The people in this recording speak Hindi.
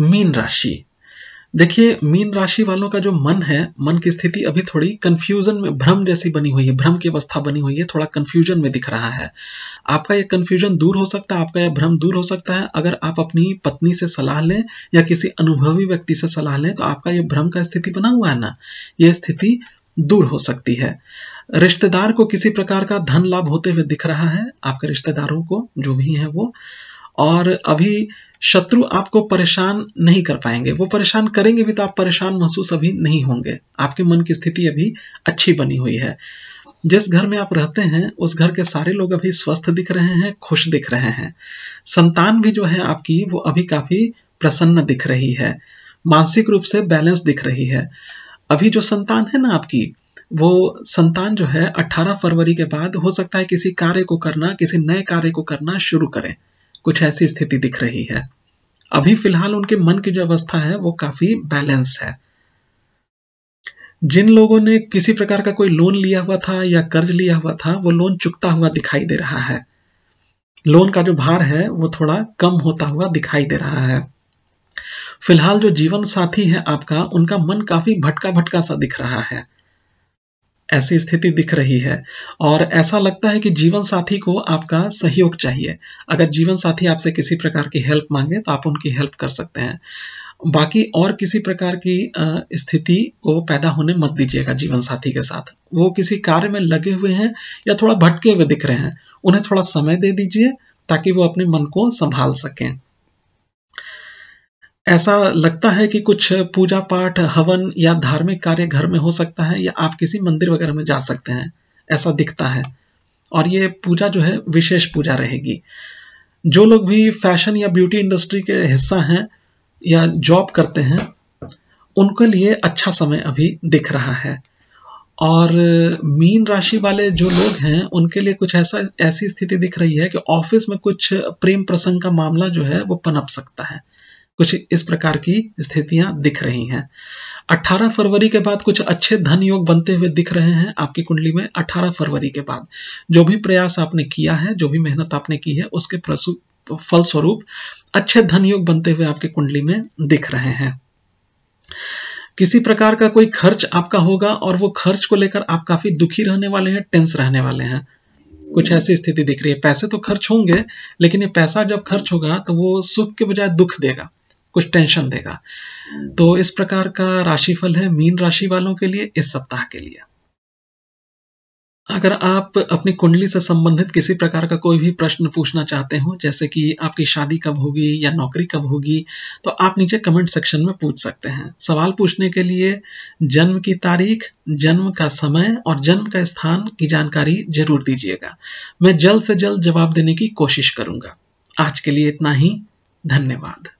मीन राशि देखिए मीन राशि वालों का जो मन है मन की स्थिति अभी थोड़ी कंफ्यूजन में भ्रम जैसी बनी हुई है भ्रम की अवस्था बनी हुई है थोड़ा कंफ्यूजन में दिख रहा है आपका यह कंफ्यूजन दूर हो सकता है आपका यह भ्रम दूर हो सकता है अगर आप अपनी पत्नी से सलाह लें या किसी अनुभवी व्यक्ति से सलाह लें तो आपका यह भ्रम का स्थिति बना हुआ है ना यह स्थिति दूर हो सकती है रिश्तेदार को किसी प्रकार का धन लाभ होते हुए दिख रहा है आपके रिश्तेदारों को जो भी है वो और अभी शत्रु आपको परेशान नहीं कर पाएंगे वो परेशान करेंगे भी तो आप परेशान महसूस अभी नहीं होंगे आपके मन की स्थिति अभी अच्छी बनी हुई है जिस घर में आप रहते हैं उस घर के सारे लोग अभी स्वस्थ दिख रहे हैं खुश दिख रहे हैं संतान भी जो है आपकी वो अभी काफी प्रसन्न दिख रही है मानसिक रूप से बैलेंस दिख रही है अभी जो संतान है ना आपकी वो संतान जो है 18 फरवरी के बाद हो सकता है किसी कार्य को करना किसी नए कार्य को करना शुरू करें कुछ ऐसी स्थिति दिख रही है अभी फिलहाल उनके मन की जो अवस्था है वो काफी बैलेंस है जिन लोगों ने किसी प्रकार का कोई लोन लिया हुआ था या कर्ज लिया हुआ था वो लोन चुकता हुआ दिखाई दे रहा है लोन का जो भार है वो थोड़ा कम होता हुआ दिखाई दे रहा है फिलहाल जो जीवन साथी है आपका उनका मन काफी भटका भटका सा दिख रहा है ऐसी स्थिति दिख रही है और ऐसा लगता है कि जीवन साथी को आपका सहयोग चाहिए अगर जीवन साथी आपसे किसी प्रकार की हेल्प मांगे तो आप उनकी हेल्प कर सकते हैं बाकी और किसी प्रकार की स्थिति को पैदा होने मत दीजिएगा जीवन साथी के साथ वो किसी कार्य में लगे हुए हैं या थोड़ा भटके हुए दिख रहे हैं उन्हें थोड़ा समय दे दीजिए ताकि वो अपने मन को संभाल सकें ऐसा लगता है कि कुछ पूजा पाठ हवन या धार्मिक कार्य घर में हो सकता है या आप किसी मंदिर वगैरह में जा सकते हैं ऐसा दिखता है और ये पूजा जो है विशेष पूजा रहेगी जो लोग भी फैशन या ब्यूटी इंडस्ट्री के हिस्सा हैं या जॉब करते हैं उनके लिए अच्छा समय अभी दिख रहा है और मीन राशि वाले जो लोग हैं उनके लिए कुछ ऐसा ऐसी स्थिति दिख रही है कि ऑफिस में कुछ प्रेम प्रसंग का मामला जो है वो पनप सकता है कुछ इस प्रकार की स्थितियां दिख रही हैं 18 फरवरी के बाद कुछ अच्छे धन योग बनते हुए दिख रहे हैं आपकी कुंडली में 18 फरवरी के बाद जो भी प्रयास आपने किया है जो भी मेहनत आपने की है उसके फलस्वरूप अच्छे धन योग बनते हुए आपकी कुंडली में दिख रहे हैं किसी प्रकार का कोई खर्च आपका होगा और वो खर्च को लेकर आप काफी दुखी रहने वाले हैं टेंस रहने वाले हैं कुछ ऐसी स्थिति दिख रही है पैसे तो खर्च होंगे लेकिन ये पैसा जब खर्च होगा तो वो सुख के बजाय दुख देगा कुछ टेंशन देगा तो इस प्रकार का राशिफल है मीन राशि वालों के लिए इस सप्ताह के लिए अगर आप अपनी कुंडली से संबंधित किसी प्रकार का कोई भी प्रश्न पूछना चाहते हो जैसे कि आपकी शादी कब होगी या नौकरी कब होगी तो आप नीचे कमेंट सेक्शन में पूछ सकते हैं सवाल पूछने के लिए जन्म की तारीख जन्म का समय और जन्म का स्थान की जानकारी जरूर दीजिएगा मैं जल्द से जल्द जवाब देने की कोशिश करूंगा आज के लिए इतना ही धन्यवाद